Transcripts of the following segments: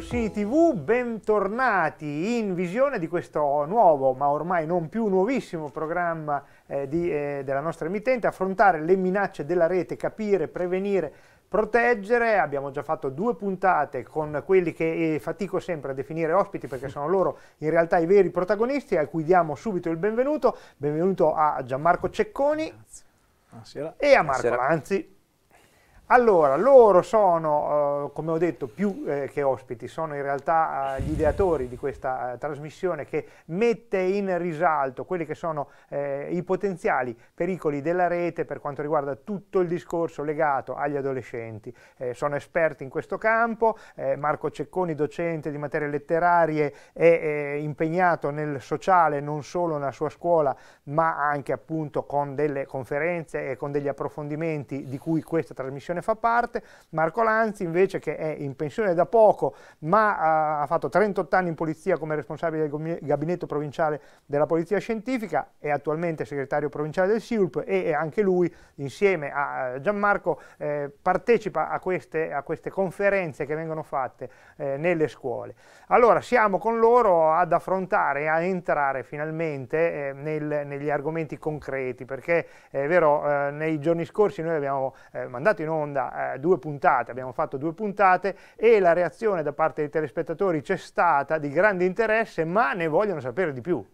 Rossini TV, bentornati in visione di questo nuovo, ma ormai non più nuovissimo programma eh, di, eh, della nostra emittente, affrontare le minacce della rete, capire, prevenire, proteggere, abbiamo già fatto due puntate con quelli che eh, fatico sempre a definire ospiti perché sono loro in realtà i veri protagonisti a cui diamo subito il benvenuto, benvenuto a Gianmarco Cecconi Buonasera. e a Marco Buonasera. Lanzi. Allora, loro sono, eh, come ho detto, più eh, che ospiti, sono in realtà eh, gli ideatori di questa trasmissione che mette in risalto quelli che sono i potenziali pericoli della rete per quanto riguarda tutto il discorso legato agli adolescenti. sono esperti in questo campo, Marco Cecconi, docente di materie letterarie, è impegnato nel sociale non solo nella sua scuola, ma anche appunto con delle conferenze e con degli approfondimenti di cui questa trasmissione ne fa parte, Marco Lanzi invece che è in pensione da poco ma ah, ha fatto 38 anni in polizia come responsabile del gabinetto provinciale della polizia scientifica, è attualmente segretario provinciale del SIULP e anche lui insieme a Gianmarco eh, partecipa a queste, a queste, conferenze che vengono fatte eh, nelle scuole. Allora siamo con loro ad affrontare, a entrare finalmente eh, nel, negli argomenti concreti perché è vero eh, nei giorni scorsi noi abbiamo eh, mandato in onda onda eh, due puntate, abbiamo fatto due puntate e la reazione da parte dei telespettatori c'è stata di grande interesse, ma ne vogliono sapere di più.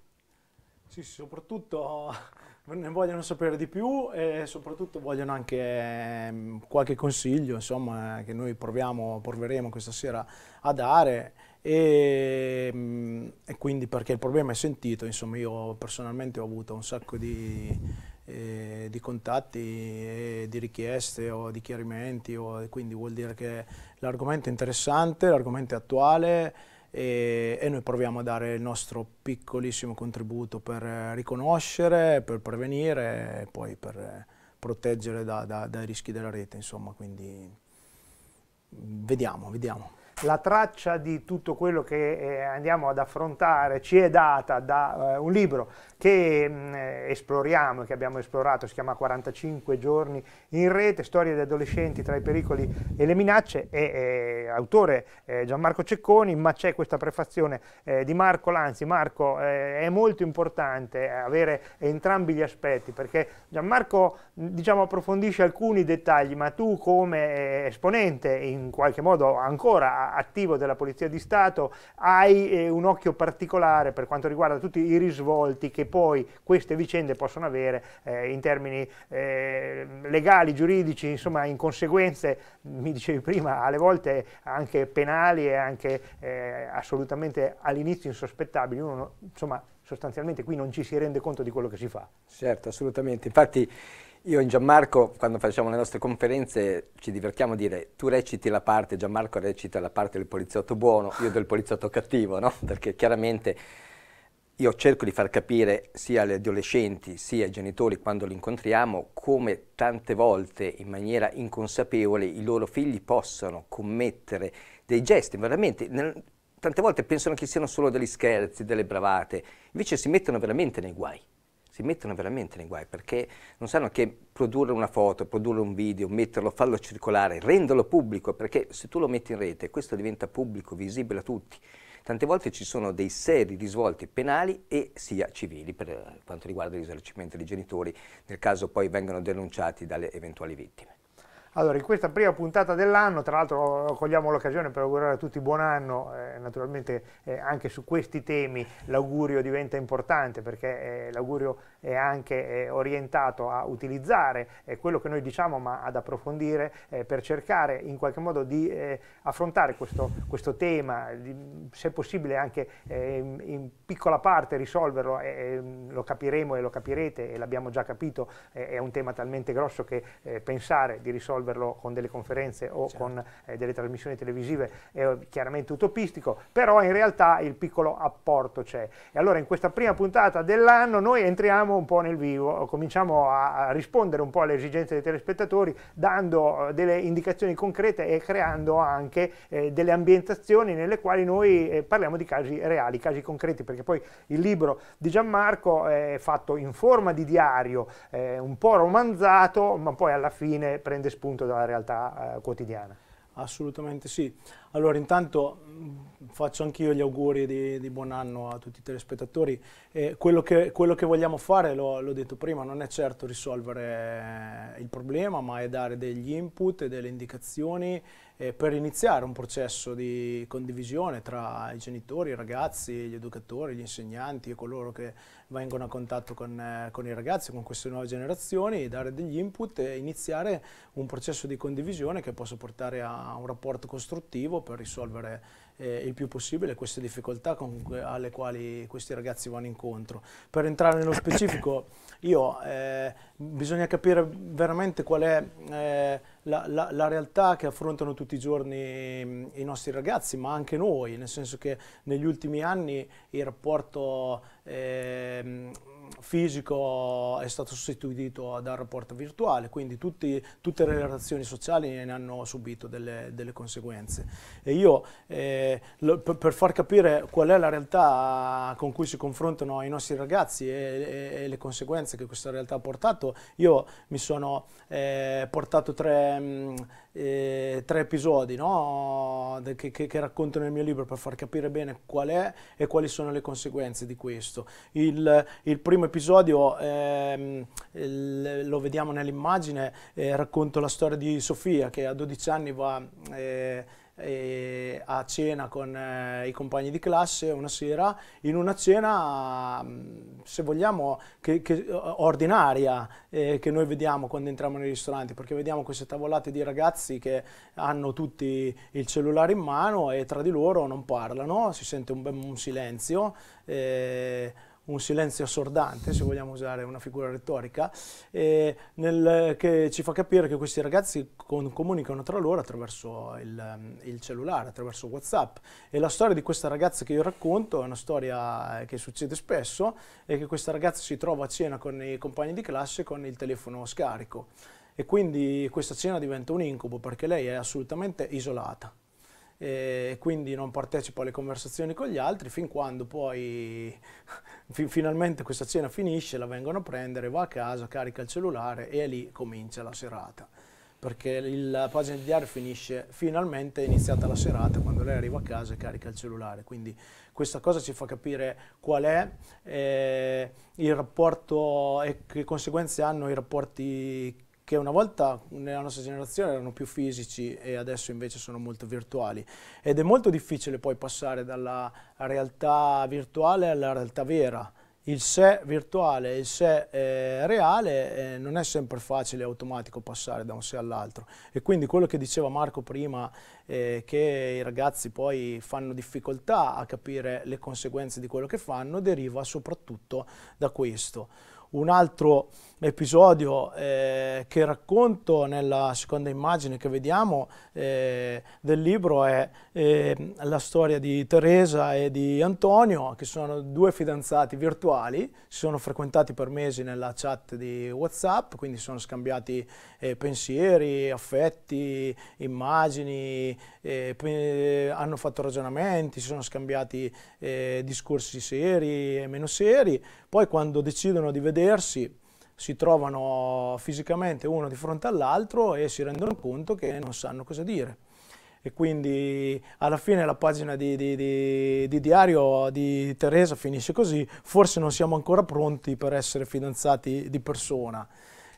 Sì, soprattutto ne vogliono sapere di più e soprattutto vogliono anche ehm, qualche consiglio, insomma, che noi proviamo, proveremo questa sera a dare. E, ehm, e quindi perché il problema è sentito, insomma, io personalmente ho avuto un sacco di eh, di contatti, eh, di richieste o di chiarimenti, o, quindi vuol dire che l'argomento è interessante, l'argomento è attuale e, e, noi proviamo a dare il nostro piccolissimo contributo per riconoscere, per prevenire e poi per proteggere da, da, dai rischi della rete, insomma, quindi vediamo, vediamo la traccia di tutto quello che eh, andiamo ad affrontare ci è data da eh, un libro che mh, mm, esploriamo, che abbiamo esplorato, si chiama 45 giorni in rete, storie di adolescenti tra i pericoli e le minacce, è, e eh, autore eh, Gianmarco Cecconi, ma c'è questa prefazione eh, di Marco Lanzi. Marco, eh, è molto importante avere entrambi gli aspetti, perché Gianmarco mm, diciamo, approfondisce alcuni dettagli, ma tu come esponente in qualche modo ancora attivo della Polizia di Stato hai eh, un occhio particolare per quanto riguarda tutti i risvolti che poi queste vicende possono avere eh, in termini eh, legali, giuridici, insomma in conseguenze, mi dicevi prima, alle volte anche penali e anche eh, assolutamente all'inizio insospettabili. Uno, insomma, sostanzialmente qui non ci si rende conto di quello che si fa. Certo, assolutamente. Infatti io e Gianmarco, quando facciamo le nostre conferenze, ci divertiamo a dire tu reciti la parte, Gianmarco recita la parte del poliziotto buono, io del poliziotto cattivo, no? Perché chiaramente io cerco di far capire sia agli adolescenti sia ai genitori quando li incontriamo come tante volte in maniera inconsapevole i loro figli possano commettere dei gesti veramente nel, tante volte pensano che siano solo degli scherzi, delle bravate, invece si mettono veramente nei guai si mettono veramente nei guai perché non sanno che produrre una foto, produrre un video, metterlo, farlo circolare, renderlo pubblico, perché se tu lo metti in rete questo diventa pubblico, visibile a tutti. Tante volte ci sono dei seri risvolti penali e sia civili per quanto riguarda il risarcimento dei genitori, nel caso poi vengano denunciati dalle eventuali vittime. Allora, in questa prima puntata dell'anno, tra l'altro cogliamo l'occasione per augurare a tutti buon anno, eh, naturalmente eh, anche su questi temi l'augurio diventa importante perché eh, l'augurio è anche orientato a utilizzare quello che noi diciamo ma ad approfondire eh, per cercare in qualche modo di eh, affrontare questo, questo tema, di, se possibile anche in, ehm, in piccola parte risolverlo, ehm, lo capiremo e lo capirete e l'abbiamo già capito, è un tema talmente grosso che eh, pensare di risolverlo con delle conferenze o certo. con delle trasmissioni televisive è chiaramente utopistico, però in realtà il piccolo apporto c'è. E allora in questa prima puntata dell'anno noi entriamo entriamo un po' nel vivo, cominciamo a rispondere un po' alle esigenze dei telespettatori dando eh, delle indicazioni concrete e creando anche eh, delle ambientazioni nelle quali noi eh, parliamo di casi reali, casi concreti, perché poi il libro di Gianmarco è fatto in forma di diario, eh, un po' romanzato, ma poi alla fine prende spunto dalla realtà eh, quotidiana. Assolutamente sì. Allora intanto mm, faccio anch'io gli auguri di, di, buon anno a tutti i telespettatori. Eh, quello, che, quello, che, vogliamo fare, l'ho detto prima, non è certo risolvere il problema, ma è dare degli input e delle indicazioni eh, per iniziare un processo di condivisione tra i genitori, i ragazzi, gli educatori, gli insegnanti e coloro che vengono a contatto con, eh, con i ragazzi, con queste nuove generazioni, dare degli input e iniziare un processo di condivisione che possa portare a un rapporto costruttivo per risolvere eh, il più possibile queste difficoltà con, alle quali questi ragazzi vanno incontro. Per entrare nello specifico, io, eh, bisogna capire veramente qual è eh, la, la, la, realtà che affrontano tutti i giorni mm, i nostri ragazzi, ma anche noi, nel senso che negli ultimi anni il rapporto ehm, fisico è stato sostituito dal rapporto virtuale, quindi tutti, tutte le relazioni sociali ne hanno subito delle, delle conseguenze. E io, eh, per far capire qual è la realtà con cui si confrontano i nostri ragazzi e, e, e le conseguenze che questa realtà ha portato, io mi sono eh, portato tre... Mh, mm, eh, tre episodi no? che, che, che, racconto nel mio libro per far capire bene qual è e quali sono le conseguenze di questo. Il, il primo episodio, ehm, il, lo vediamo nell'immagine, eh, racconto la storia di Sofia che a 12 anni va... Eh, eh, a cena con eh, i compagni di classe una sera, in una cena, mm, se vogliamo, che, che, ordinaria eh, che noi vediamo quando entriamo nei ristoranti, perché vediamo queste tavolate di ragazzi che hanno tutti il cellulare in mano e tra di loro non parlano, si sente un, un silenzio eh, un silenzio assordante, se vogliamo usare una figura retorica, eh, nel, che ci fa capire che questi ragazzi con, comunicano tra loro attraverso il, il, cellulare, attraverso WhatsApp. E la storia di questa ragazza che io racconto è una storia eh, che succede spesso, è che questa ragazza si trova a cena con i compagni di classe con il telefono scarico. E quindi questa cena diventa un incubo perché lei è assolutamente isolata e quindi non partecipo alle conversazioni con gli altri fin quando poi finalmente questa cena finisce, la vengono a prendere, va a casa, carica il cellulare e lì comincia la serata perché la pagina di diario finisce finalmente è iniziata la serata quando lei arriva a casa e carica il cellulare quindi questa cosa ci fa capire qual è eh, il rapporto e che conseguenze hanno i rapporti che una volta nella nostra generazione erano più fisici e adesso invece sono molto virtuali ed è molto difficile poi passare dalla realtà virtuale alla realtà vera. Il sé virtuale e il sé eh, reale eh, non è sempre facile e automatico passare da un sé all'altro e quindi quello che diceva Marco prima eh, che i ragazzi poi fanno difficoltà a capire le conseguenze di quello che fanno deriva soprattutto da questo. Un altro episodio eh, che racconto nella seconda immagine che vediamo eh, del libro è eh, la storia di Teresa e di Antonio, che sono due fidanzati virtuali, si sono frequentati per mesi nella chat di Whatsapp, quindi sono scambiati eh, pensieri, affetti, immagini, eh, hanno fatto ragionamenti, si sono scambiati eh, discorsi seri e meno seri, poi quando decidono di vedersi, si trovano fisicamente uno di fronte all'altro e si rendono conto che non sanno cosa dire. E quindi alla fine la pagina di, di, di, di diario di Teresa finisce così, forse non siamo ancora pronti per essere fidanzati di persona.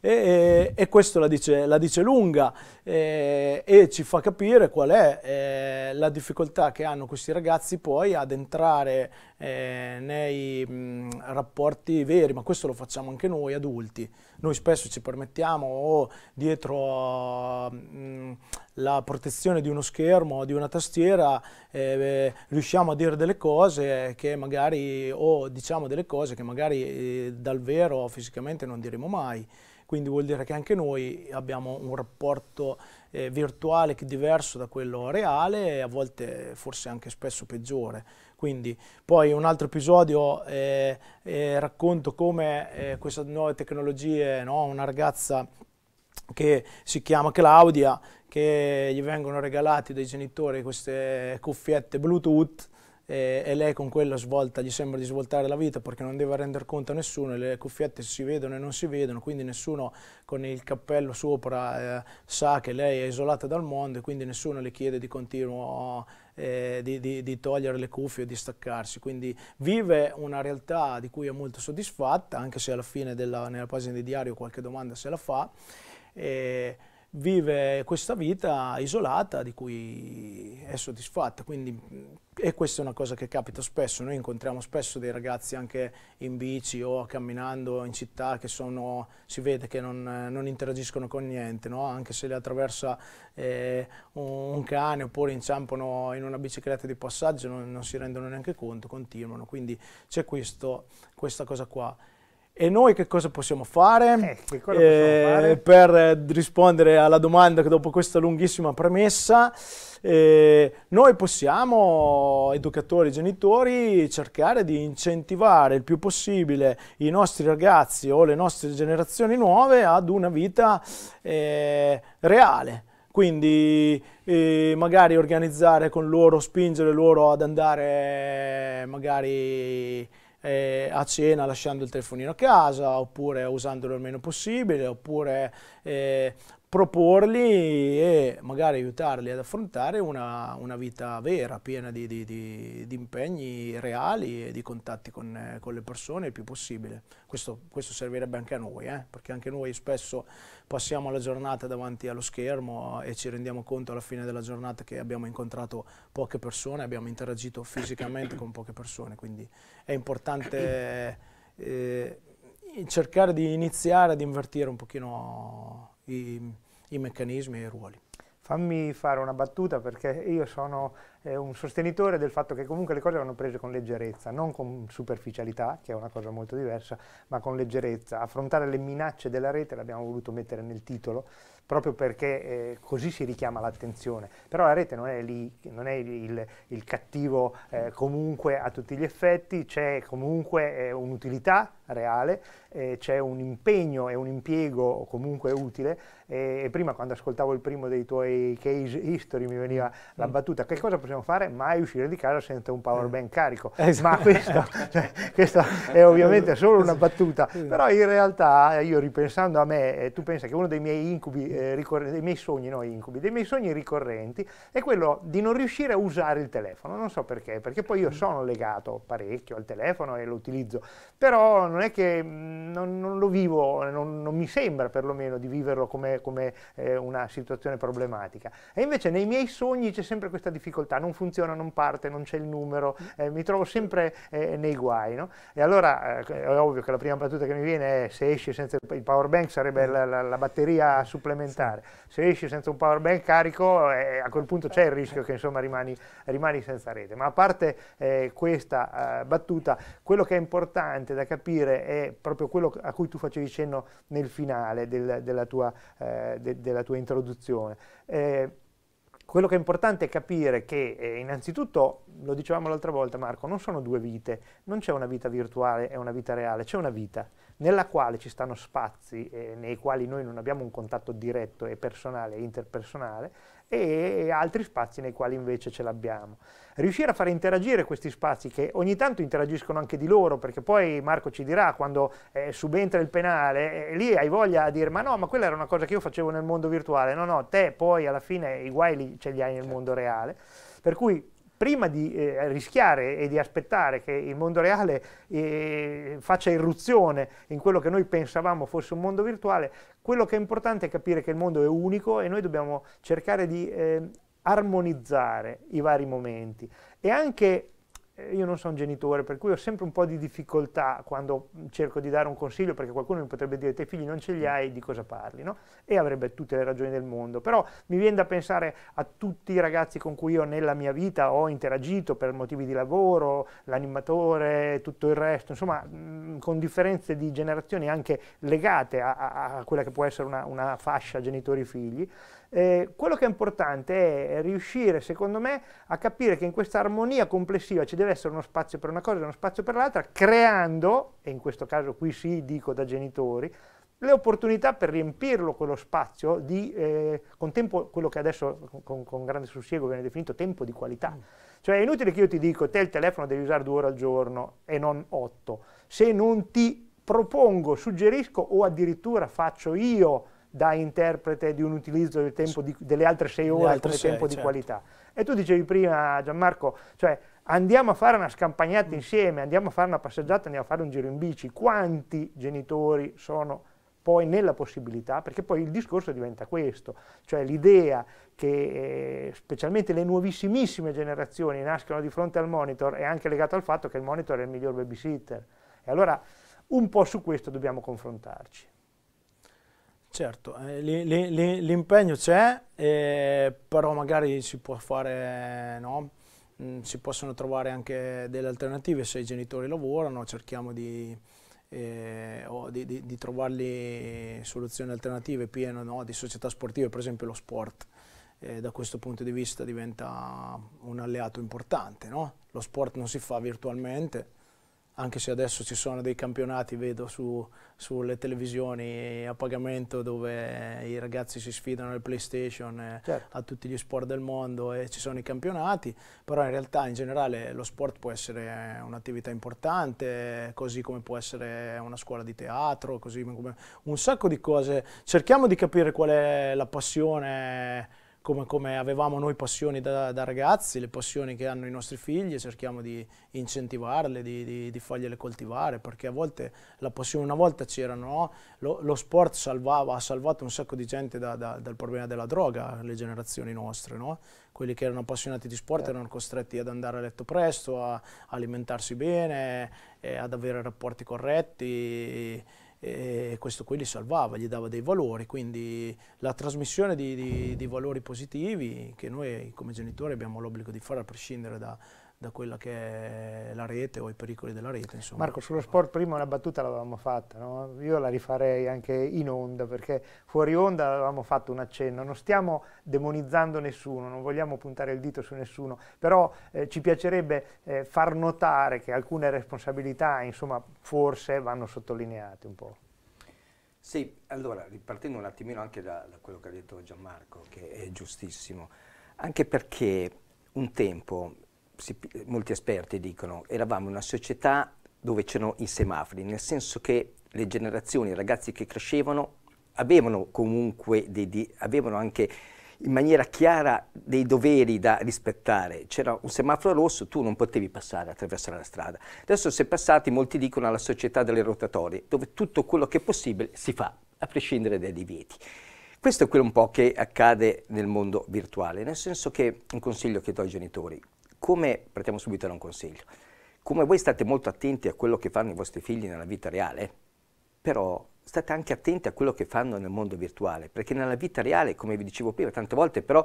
E, e questo la dice, la dice lunga e, e ci fa capire qual è eh, la difficoltà che hanno questi ragazzi poi ad entrare eh, nei mh, mm, rapporti veri, ma questo lo facciamo anche noi adulti. Noi spesso ci permettiamo o dietro mh, mm, la protezione di uno schermo o di una tastiera eh, riusciamo a dire delle cose che magari o diciamo delle cose che magari eh, dal vero fisicamente non diremo mai quindi vuol dire che anche noi abbiamo un rapporto eh, virtuale che è diverso da quello reale e a volte forse anche spesso peggiore. Quindi, poi un altro episodio eh, eh, racconto come eh, queste nuove tecnologie, no? una ragazza che si chiama Claudia, che gli vengono regalati dai genitori queste cuffiette Bluetooth eh, e lei con quella svolta gli sembra di svoltare la vita perché non deve rendere conto a nessuno, le cuffiette si vedono e non si vedono, quindi nessuno con il cappello sopra eh, sa che lei è isolata dal mondo e quindi nessuno le chiede di continuo eh, di, di, di, togliere le cuffie o di staccarsi. Quindi vive una realtà di cui è molto soddisfatta, anche se alla fine della, nella pagina di diario qualche domanda se la fa. Eh, vive questa vita isolata di cui è soddisfatta. Quindi, mm, e questa è una cosa che capita spesso, noi incontriamo spesso dei ragazzi anche in bici o camminando in città che sono, si vede che non, non interagiscono con niente, no? anche se li attraversa eh, un cane oppure inciampano in una bicicletta di passaggio non, non si rendono neanche conto, continuano. Quindi c'è questa cosa qua. E noi che cosa possiamo fare, eh, cosa eh, fare? per rispondere alla domanda che dopo questa lunghissima premessa? Eh, noi possiamo, educatori e genitori, cercare di incentivare il più possibile i nostri ragazzi o le nostre generazioni nuove ad una vita eh, reale. Quindi eh, magari organizzare con loro, spingere loro ad andare magari eh, a cena lasciando il telefonino a casa oppure usandolo il meno possibile oppure eh, proporli e magari aiutarli ad affrontare una, una vita vera, piena di, di, di, di, impegni reali e di contatti con, eh, con, le persone il più possibile. Questo, questo servirebbe anche a noi, eh? perché anche noi spesso passiamo la giornata davanti allo schermo eh, e ci rendiamo conto alla fine della giornata che abbiamo incontrato poche persone, abbiamo interagito fisicamente con poche persone, quindi è importante eh, cercare di iniziare ad invertire un pochino i, i meccanismi e i ruoli fammi fare una battuta perché io sono eh, un sostenitore del fatto che comunque le cose vanno prese con leggerezza, non con superficialità, che è una cosa molto diversa, ma con leggerezza. Affrontare le minacce della rete l'abbiamo voluto mettere nel titolo proprio perché eh, così si richiama l'attenzione. Però la rete non è, lì, non è il, il cattivo eh, comunque a tutti gli effetti, c'è comunque eh, un'utilità reale, eh, c'è un impegno e un impiego comunque utile eh, e prima quando ascoltavo il primo dei tuoi case history mi veniva mm. la battuta che cosa possiamo fare? Mai uscire di casa senza un power eh. bank carico, esatto. ma questo, cioè, questa è ovviamente solo una battuta, però in realtà io ripensando a me, eh, tu pensa che uno dei miei incubi, eh, dei miei sogni, no incubi, dei miei sogni ricorrenti è quello di non riuscire a usare il telefono, non so perché, perché poi io mm. sono legato parecchio al telefono e lo utilizzo, però non non è che mm, non, non lo vivo, non, non, mi sembra perlomeno di viverlo come, come eh, una situazione problematica. E invece nei miei sogni c'è sempre questa difficoltà, non funziona, non parte, non c'è il numero, eh, mi trovo sempre eh, nei guai. No? E allora eh, è ovvio che la prima battuta che mi viene è se esci senza il power bank sarebbe mm. la, la, la batteria supplementare, se esci senza un power bank carico eh, a quel punto c'è il rischio che insomma rimani, rimani senza rete. Ma a parte eh, questa battuta, quello che è importante da capire dire è proprio quello a cui tu facevi cenno nel finale del, della, tua, eh, de, della, tua, introduzione. Eh, quello che è importante è capire che eh, innanzitutto, lo dicevamo l'altra volta Marco, non sono due vite, non c'è una vita virtuale e una vita reale, c'è una vita nella quale ci stanno spazi eh, nei quali noi non abbiamo un contatto diretto e personale e interpersonale e altri spazi nei quali invece ce l'abbiamo. Riuscire a far interagire questi spazi che ogni tanto interagiscono anche di loro, perché poi Marco ci dirà quando eh, subentra il penale, eh, lì hai voglia di dire ma no, ma quella era una cosa che io facevo nel mondo virtuale, no no, te poi alla fine i guai li, ce li hai nel certo. mondo reale, per cui prima di eh, rischiare e di aspettare che il mondo reale eh, faccia irruzione in quello che noi pensavamo fosse un mondo virtuale, quello che è importante è capire che il mondo è unico e noi dobbiamo cercare di eh, armonizzare i vari momenti e anche eh, io non sono genitore, per cui ho sempre un po' di difficoltà quando cerco di dare un consiglio, perché qualcuno mi potrebbe dire, te figli non ce li mm. hai, di cosa parli, no? E avrebbe tutte le ragioni del mondo. Però mi viene da pensare a tutti i ragazzi con cui io nella mia vita ho interagito per motivi di lavoro, l'animatore, tutto il resto, insomma con differenze di generazioni anche legate a, a, a quella che può essere una, una fascia genitori-figli, eh, quello che è importante è riuscire, secondo me, a capire che in questa armonia complessiva ci deve essere uno spazio per una cosa e uno spazio per l'altra, creando, e in questo caso qui sì, dico da genitori, le opportunità per riempirlo quello spazio di, eh, con tempo, quello che adesso con, con, grande sussiego viene definito tempo di qualità. Mm. Cioè è inutile che io ti dico, te il telefono devi usare due ore al giorno e non otto se non ti propongo, suggerisco o addirittura faccio io da interprete di un utilizzo del tempo di, delle altre sei ore altre come sei, tempo certo. di qualità. E tu dicevi prima Gianmarco, cioè andiamo a fare una scampagnata mm. insieme, andiamo a fare una passeggiata, andiamo a fare un giro in bici. Quanti genitori sono poi nella possibilità, perché poi il discorso diventa questo, cioè l'idea che eh, specialmente le nuovissimissime generazioni nascono di fronte al monitor è anche legata al fatto che il monitor è il miglior babysitter. E allora un po' su questo dobbiamo confrontarci. Certo, eh, l'impegno c'è, eh, però magari si può fare, no? mm, si possono trovare anche delle alternative se i genitori lavorano, cerchiamo di, eh, oh, di, di, di trovargli soluzioni alternative piene no? di società sportive, per esempio lo sport. Eh, da questo punto di vista diventa un alleato importante, no? lo sport non si fa virtualmente, anche se adesso ci sono dei campionati, vedo su, sulle televisioni a pagamento dove i ragazzi si sfidano al PlayStation, eh, certo. a tutti gli sport del mondo e ci sono i campionati, però in realtà in generale lo sport può essere eh, un'attività importante, così come può essere una scuola di teatro, così come un sacco di cose. Cerchiamo di capire qual è la passione come, come avevamo noi passioni da, da, ragazzi, le passioni che hanno i nostri figli, cerchiamo di incentivarle, di, di, di fargliele coltivare, perché a volte la passione una volta c'era, no? lo, lo, sport salvava, ha salvato un sacco di gente da, da, dal problema della droga, le generazioni nostre, no? quelli che erano appassionati di sport yeah. Certo. erano costretti ad andare a letto presto, a alimentarsi bene, eh, ad avere rapporti corretti e questo qui li salvava, gli dava dei valori, quindi la trasmissione di, di, di valori positivi che noi come genitori abbiamo l'obbligo di fare a prescindere da, da quella che è la rete o i pericoli della rete. Insomma. Marco, sullo sport prima una battuta l'avevamo fatta, no? io la rifarei anche in onda perché fuori onda avevamo fatto un accenno, non stiamo demonizzando nessuno, non vogliamo puntare il dito su nessuno, però eh, ci piacerebbe eh, far notare che alcune responsabilità insomma, forse vanno sottolineate un po'. Sì, allora ripartendo un attimino anche da, da quello che ha detto Gianmarco, che è giustissimo, anche perché un tempo si, molti esperti dicono, eravamo una società dove c'erano i semafori, nel senso che le generazioni, i ragazzi che crescevano, avevano comunque dei, di, avevano anche in maniera chiara dei doveri da rispettare. C'era un semaforo rosso, tu non potevi passare, attraverso la strada. Adesso se passati, molti dicono alla società delle rotatorie, dove tutto quello che è possibile si fa, a prescindere dai divieti. Questo è quello un po' che accade nel mondo virtuale, nel senso che un consiglio che do ai genitori, come, partiamo subito da un consiglio, come voi state molto attenti a quello che fanno i vostri figli nella vita reale, però state anche attenti a quello che fanno nel mondo virtuale, perché nella vita reale, come vi dicevo prima, tante volte però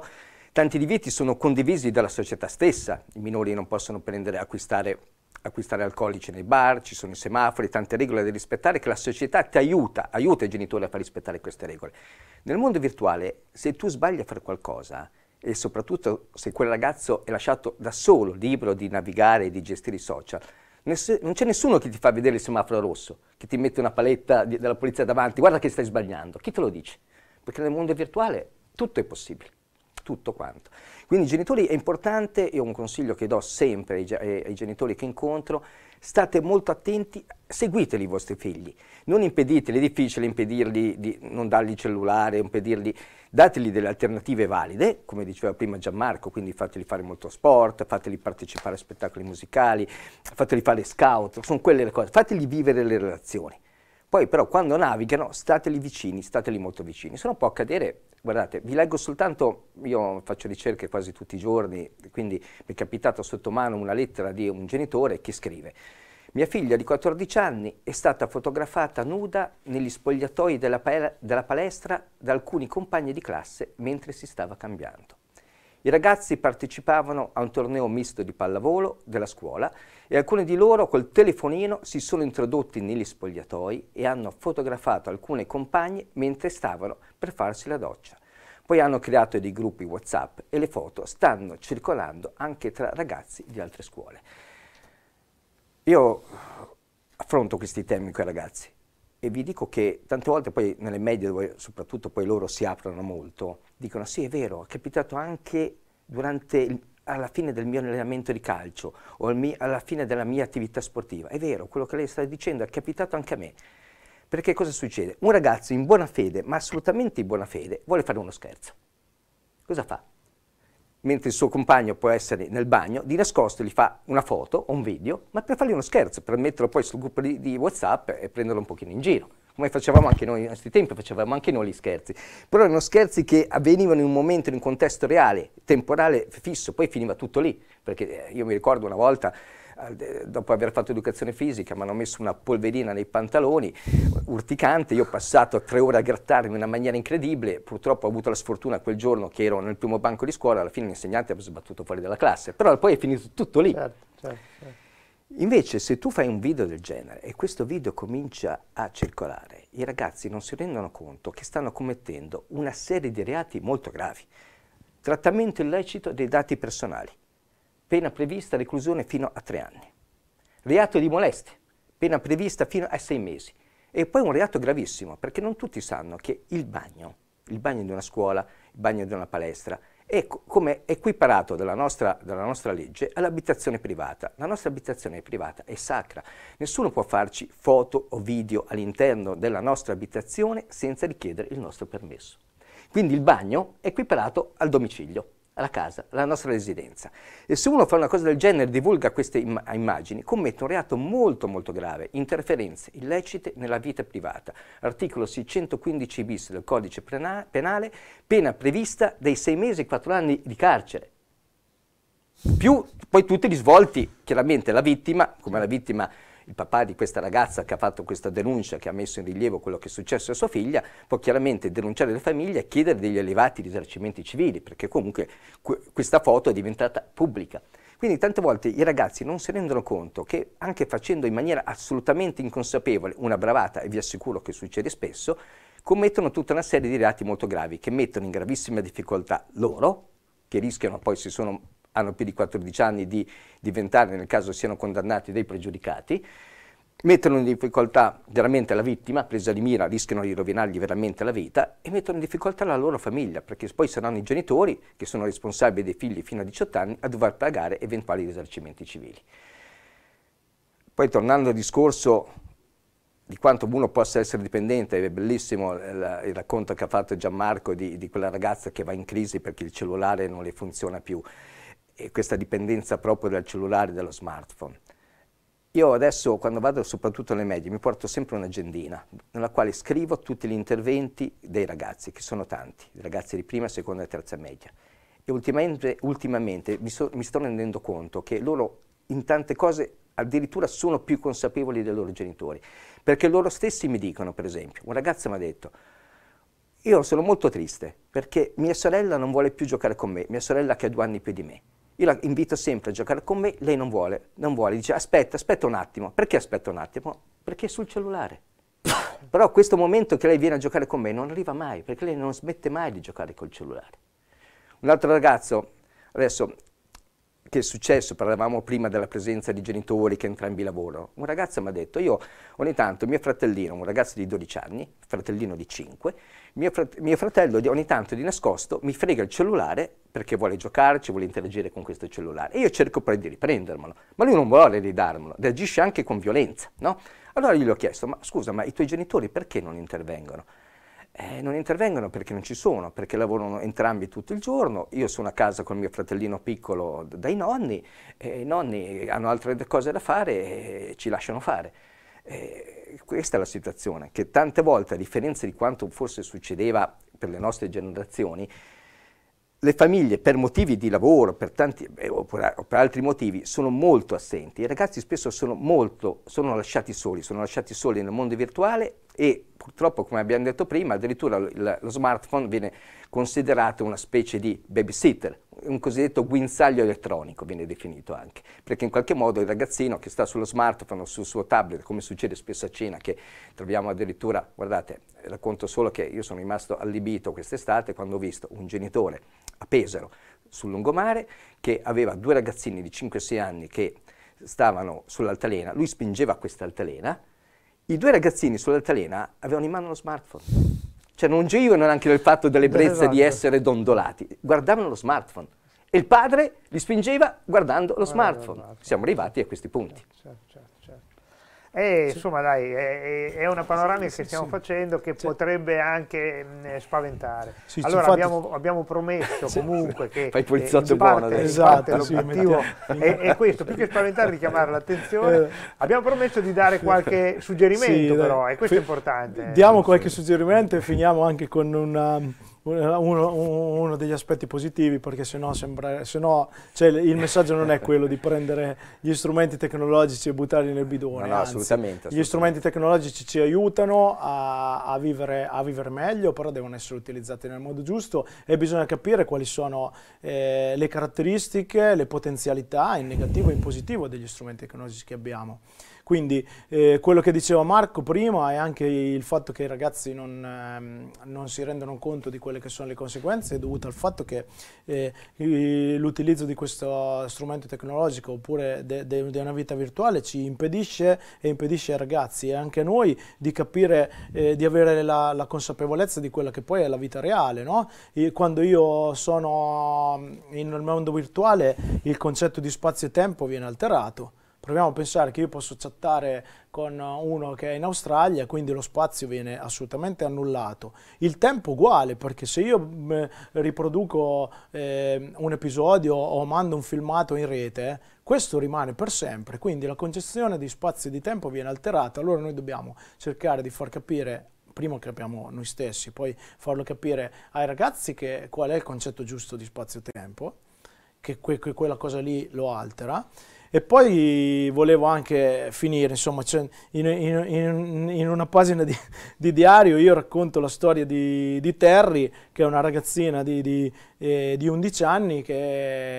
tanti divieti sono condivisi dalla società stessa, i minori non possono prendere, acquistare, acquistare alcolici nei bar, ci sono i semafori, tante regole da rispettare che la società ti aiuta, aiuta i genitori a far rispettare queste regole. Nel mondo virtuale, se tu sbagli a fare qualcosa, e soprattutto se quel ragazzo è lasciato da solo, libero di navigare e di gestire i social, Ness non c'è nessuno che ti fa vedere il semaforo rosso, che ti mette una paletta della polizia davanti, guarda che stai sbagliando, chi te lo dice? Perché nel mondo virtuale tutto è possibile, tutto quanto. Quindi genitori è importante, io un consiglio che do sempre ai, ai genitori che incontro state molto attenti, seguiteli i vostri figli, non impediteli, è difficile impedirgli di non dargli il cellulare, impedirgli, dateli delle alternative valide, come diceva prima Gianmarco, quindi fateli fare molto sport, fateli partecipare a spettacoli musicali, fateli fare scout, sono quelle le cose, fateli vivere le relazioni. Poi però quando navigano stateli vicini, stateli molto vicini, se no può accadere Guardate, vi leggo soltanto, io faccio ricerche quasi tutti i giorni, quindi mi è capitata sotto mano una lettera di un genitore che scrive mia figlia di 14 anni è stata fotografata nuda negli spogliatoi della, della palestra da alcuni compagni di classe mentre si stava cambiando. I ragazzi partecipavano a un torneo misto di pallavolo della scuola e alcuni di loro col telefonino si sono introdotti negli spogliatoi e hanno fotografato alcune compagne mentre stavano per farsi la doccia. Poi hanno creato dei gruppi WhatsApp e le foto stanno circolando anche tra ragazzi di altre scuole. Io affronto questi temi con i ragazzi e vi dico che tante volte poi nelle medie, dove soprattutto poi loro si aprono molto, dicono sì è vero, è capitato anche durante il, alla fine del mio allenamento di calcio o mio, alla fine della mia attività sportiva. È vero, quello che lei sta dicendo è capitato anche a me. Perché cosa succede? Un ragazzo in buona fede, ma assolutamente in buona fede, vuole fare uno scherzo. Cosa fa? mentre il suo compagno può essere nel bagno, di nascosto gli fa una foto o un video, ma per fargli uno scherzo, per metterlo poi sul gruppo di, di WhatsApp e prenderlo un pochino in giro. Come facevamo anche noi in questi tempi, facevamo anche noi gli scherzi. Però erano scherzi che avvenivano in un momento, in un contesto reale, temporale, fisso, poi finiva tutto lì. Perché eh, io mi ricordo una volta dopo aver fatto educazione fisica mi hanno messo una polverina nei pantaloni, urticante, io ho passato tre ore a grattarmi in una maniera incredibile, purtroppo ho avuto la sfortuna quel giorno che ero nel primo banco di scuola, alla fine l'insegnante ha sbattuto fuori dalla classe, però poi è finito tutto lì. Certo, certo, certo. Invece se tu fai un video del genere e questo video comincia a circolare, i ragazzi non si rendono conto che stanno commettendo una serie di reati molto gravi. Trattamento illecito dei dati personali, pena prevista reclusione fino a tre anni. Reato di molestia, pena prevista fino a sei mesi. E poi un reato gravissimo, perché non tutti sanno che il bagno, il bagno di una scuola, il bagno di una palestra, è come equiparato dalla nostra, dalla nostra legge all'abitazione privata. La nostra abitazione privata è sacra. Nessuno può farci foto o video all'interno della nostra abitazione senza richiedere il nostro permesso. Quindi il bagno è equiparato al domicilio la casa, la nostra residenza. E se uno fa una cosa del genere, divulga queste im- immagini, commette un reato molto molto grave, interferenze illecite nella vita privata. Articolo 615 bis del codice pena- penale, pena prevista dai 6 mesi ai 4 anni di carcere. Più poi tutti gli svolti, chiaramente la vittima, come la vittima il papà di questa ragazza che ha fatto questa denuncia, che ha messo in rilievo quello che è successo a sua figlia, può chiaramente denunciare la famiglia e chiedere degli elevati risarcimenti civili, perché comunque que- questa foto è diventata pubblica. Quindi tante volte i ragazzi non si rendono conto che anche facendo in maniera assolutamente inconsapevole una bravata, e vi assicuro che succede spesso, commettono tutta una serie di reati molto gravi che mettono in gravissima difficoltà loro, che rischiano poi se sono hanno più di 14 anni di diventare, nel caso siano condannati, dei pregiudicati, mettono in difficoltà veramente la vittima, presa di mira, rischiano di rovinargli veramente la vita e mettono in difficoltà la loro famiglia, perché poi saranno i genitori, che sono responsabili dei figli fino a 18 anni, a dover pagare eventuali risarcimenti civili. Poi tornando al discorso di quanto uno possa essere dipendente, è bellissimo il, il racconto che ha fatto Gianmarco di, di quella ragazza che va in crisi perché il cellulare non le funziona più e questa dipendenza proprio dal cellulare, dallo smartphone. Io adesso quando vado soprattutto alle medie mi porto sempre un'agendina nella quale scrivo tutti gli interventi dei ragazzi, che sono tanti, ragazzi di prima, seconda e terza media. E ultimamente, ultimamente mi, so, mi, sto rendendo conto che loro in tante cose addirittura sono più consapevoli dei loro genitori, perché loro stessi mi dicono, per esempio, un ragazzo mi ha detto, io sono molto triste perché mia sorella non vuole più giocare con me, mia sorella che ha due anni più di me. Io la invito sempre a giocare con me, lei non vuole, non vuole, dice aspetta, aspetta un attimo. Perché aspetta un attimo? Perché è sul cellulare. Però questo momento che lei viene a giocare con me non arriva mai, perché lei non smette mai di giocare col cellulare. Un altro ragazzo, adesso che è successo, parlavamo prima della presenza di genitori che entrambi lavorano, un ragazzo mi ha detto, io ogni tanto mio fratellino, un ragazzo di 12 anni, fratellino di 5, mio, frat mio fratello ogni tanto di nascosto mi frega il cellulare perché vuole giocarci, vuole interagire con questo cellulare e io cerco poi di riprendermelo, ma lui non vuole ridarmelo, reagisce anche con violenza, no? Allora gli ho chiesto, ma scusa, ma i tuoi genitori perché non intervengono? eh, non intervengono perché non ci sono, perché lavorano entrambi tutto il giorno. Io sono a casa con mio fratellino piccolo dai nonni, e i nonni hanno altre cose da fare e ci lasciano fare. Eh, questa è la situazione, che tante volte, a differenza di quanto forse succedeva per le nostre generazioni, le famiglie per motivi di lavoro per tanti, eh, o, per, o, per, altri motivi sono molto assenti. I ragazzi spesso sono, molto, sono lasciati soli, sono lasciati soli nel mondo virtuale e purtroppo, come abbiamo detto prima, addirittura lo, smartphone viene considerato una specie di babysitter, un cosiddetto guinzaglio elettronico viene definito anche, perché in qualche modo il ragazzino che sta sullo smartphone o sul suo tablet, come succede spesso a Cina, che troviamo addirittura, guardate, racconto solo che io sono rimasto allibito quest'estate quando ho visto un genitore a Pesaro sul lungomare che aveva due ragazzini di 5-6 anni che stavano sull'altalena, lui spingeva questa altalena, i due ragazzini sull'altalena avevano in mano lo smartphone. Cioè non gioivano neanche del fatto dell'ebbrezza esatto. di essere dondolati, guardavano lo smartphone. E il padre li spingeva guardando lo ah, smartphone. Guardate. Siamo arrivati a questi punti. Certo. certo. E sì. insomma dai, è, è una panoramica sì, che stiamo sì. facendo che potrebbe anche mh, spaventare. allora infatti... abbiamo, abbiamo, promesso comunque che... Fai poliziotto eh, buono adesso. Esatto, l'obiettivo è, è, questo, più che spaventare, richiamare l'attenzione. Eh. Abbiamo promesso di dare qualche suggerimento però, e questo F è importante. Diamo qualche suggerimento e finiamo anche con una uno, uno, degli aspetti positivi perché sennò, sembra, cioè, il messaggio non è quello di prendere gli strumenti tecnologici e buttarli nel bidone. No, no, assolutamente, assolutamente, Gli strumenti tecnologici ci aiutano a, a, vivere, a, vivere, meglio, però devono essere utilizzati nel modo giusto e bisogna capire quali sono eh, le caratteristiche, le potenzialità in negativo e in positivo degli strumenti tecnologici che abbiamo. Quindi eh, quello che diceva Marco prima è anche il fatto che i ragazzi non, ehm, non, si rendono conto di quelle che sono le conseguenze dovuto al fatto che eh, l'utilizzo di questo strumento tecnologico oppure di una vita virtuale ci impedisce e impedisce ai ragazzi e anche a noi di capire, eh, di avere la, la, consapevolezza di quella che poi è la vita reale. No? quando io sono in un mondo virtuale il concetto di spazio e tempo viene alterato. Proviamo a pensare che io posso chattare con uno che è in Australia, quindi lo spazio viene assolutamente annullato. Il tempo uguale, perché se io mm, riproduco eh, un episodio o mando un filmato in rete, questo rimane per sempre, quindi la concezione di spazio e di tempo viene alterata, allora noi dobbiamo cercare di far capire prima che abbiamo noi stessi, poi farlo capire ai ragazzi che, qual è il concetto giusto di spazio-tempo, che, que, che quella cosa lì lo altera, e poi volevo anche finire, insomma, cioè in, in, in, una pagina di, di, diario io racconto la storia di, di Terry, che è una ragazzina di, eh, di 11 anni che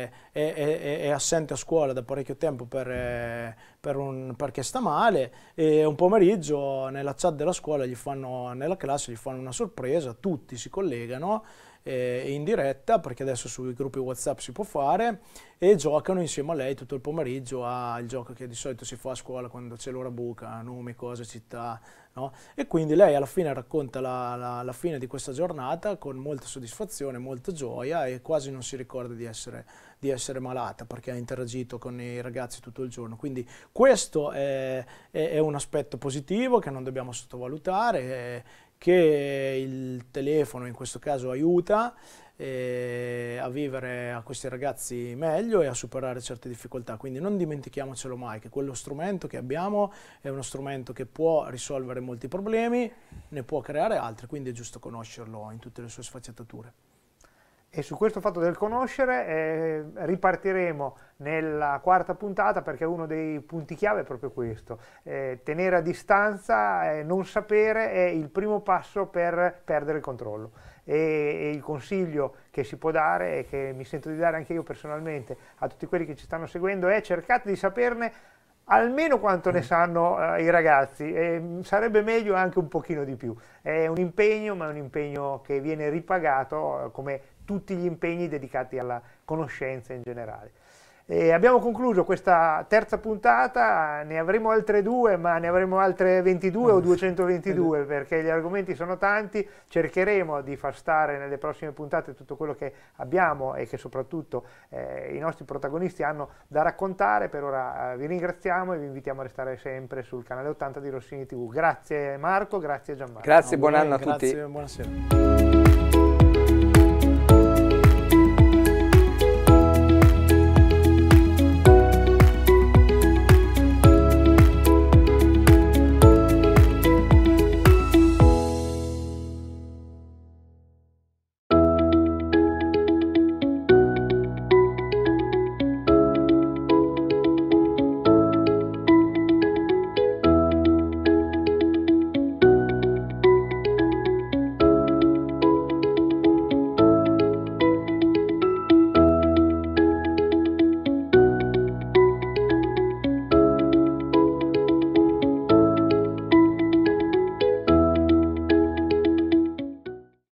è, è, è, assente a scuola da parecchio tempo per, eh, per un, perché sta male e un pomeriggio nella chat della scuola, gli fanno, nella classe, gli fanno una sorpresa, tutti si collegano eh, in diretta, perché adesso sui gruppi WhatsApp si può fare, e giocano insieme a lei tutto il pomeriggio al gioco che di solito si fa a scuola quando c'è l'ora buca, nomi, cose, città. No? E quindi lei alla fine racconta la, la, la fine di questa giornata con molta soddisfazione, molta gioia e quasi non si ricorda di essere di essere malata perché ha interagito con i ragazzi tutto il giorno. Quindi questo è, è, è un aspetto positivo che non dobbiamo sottovalutare. È, che il telefono in questo caso aiuta eh, a vivere a questi ragazzi meglio e a superare certe difficoltà. Quindi non dimentichiamocelo mai che quello strumento che abbiamo è uno strumento che può risolvere molti problemi, ne può creare altri, quindi è giusto conoscerlo in tutte le sue sfaccettature e su questo fatto del conoscere eh, ripartiremo nella quarta puntata perché uno dei punti chiave è proprio questo. Eh, tenere a distanza, eh, non sapere è il primo passo per perdere il controllo. E, e, il consiglio che si può dare e che mi sento di dare anche io personalmente a tutti quelli che ci stanno seguendo è cercate di saperne almeno quanto ne mm. sanno eh, i ragazzi, eh, sarebbe meglio anche un pochino di più. È un impegno, ma è un impegno che viene ripagato, eh, come tutti gli impegni dedicati alla conoscenza in generale. E abbiamo concluso questa terza puntata, ne avremo altre due, ma ne avremo altre 22 o 222 eh, eh. perché gli argomenti sono tanti, cercheremo di far stare nelle prossime puntate tutto quello che abbiamo e che soprattutto eh, i nostri protagonisti hanno da raccontare, per ora eh, vi ringraziamo e vi invitiamo a restare sempre sul canale 80 di Rossini TV. Grazie Marco, grazie Gianmarco. Grazie, buon anno a tutti. Grazie, buonasera.